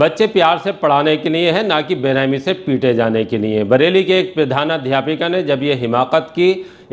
बच्चे प्यार से पढ़ाने के लिए हैं ना कि बेरहमी से पीटे जाने के लिए बरेली के एक प्रधानाध्यापिका ने जब ये हिमाकत की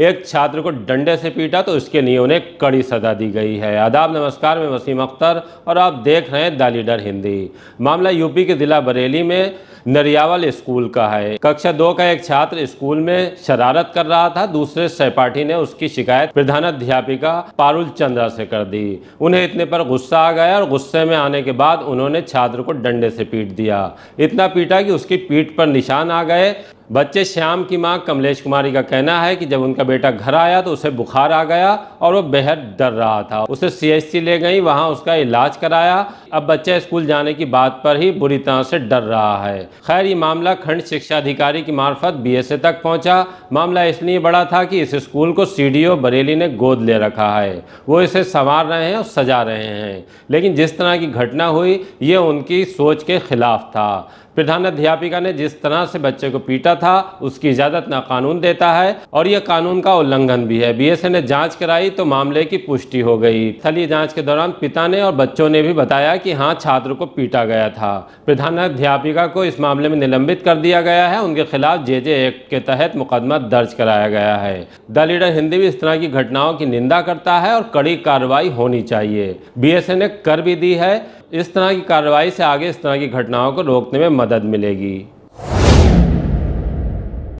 एक छात्र को डंडे से पीटा तो इसके लिए उन्हें कड़ी सजा दी गई है आदाब नमस्कार मैं वसीम अख्तर और आप देख रहे हैं दालीडर लीडर हिंदी मामला यूपी के ज़िला बरेली में नरियावल स्कूल का है कक्षा दो का एक छात्र स्कूल में शरारत कर रहा था दूसरे सहपाठी ने उसकी शिकायत प्रधान अध्यापिका पारुल चंद्रा से कर दी उन्हें इतने पर गुस्सा आ गया और गुस्से में आने के बाद उन्होंने छात्र को डंडे से पीट दिया इतना पीटा कि उसकी पीठ पर निशान आ गए बच्चे श्याम की मां कमलेश कुमारी का कहना है कि जब उनका बेटा घर आया तो उसे बुखार आ गया और वो बेहद डर रहा था उसे सीएचसी ले गई वहां उसका इलाज कराया अब बच्चा स्कूल जाने की बात पर ही बुरी तरह से डर रहा है खैर ये मामला खंड शिक्षा अधिकारी की मार्फत बीएसए तक पहुंचा मामला इसलिए बड़ा था कि इस स्कूल को सी बरेली ने गोद ले रखा है वो इसे संवार रहे हैं और सजा रहे हैं लेकिन जिस तरह की घटना हुई ये उनकी सोच के खिलाफ था प्रधानाध्यापिका ने जिस तरह से बच्चे को पीटा था उसकी इजाज़त ना कानून देता है और यह कानून का उल्लंघन भी है बीएसए ने जांच कराई तो मामले की पुष्टि हो गई स्थलीय जांच के दौरान पिता ने और बच्चों ने भी बताया कि हाँ छात्र को पीटा गया था प्रधानाध्यापिका को इस मामले में निलंबित कर दिया गया है उनके खिलाफ जे जे एक्ट के तहत मुकदमा दर्ज कराया गया है द लीडर हिंदी भी इस तरह की घटनाओं की निंदा करता है और कड़ी कार्रवाई होनी चाहिए बी ने कर भी दी है इस तरह की कार्रवाई से आगे इस तरह की घटनाओं को रोकने में मदद मिलेगी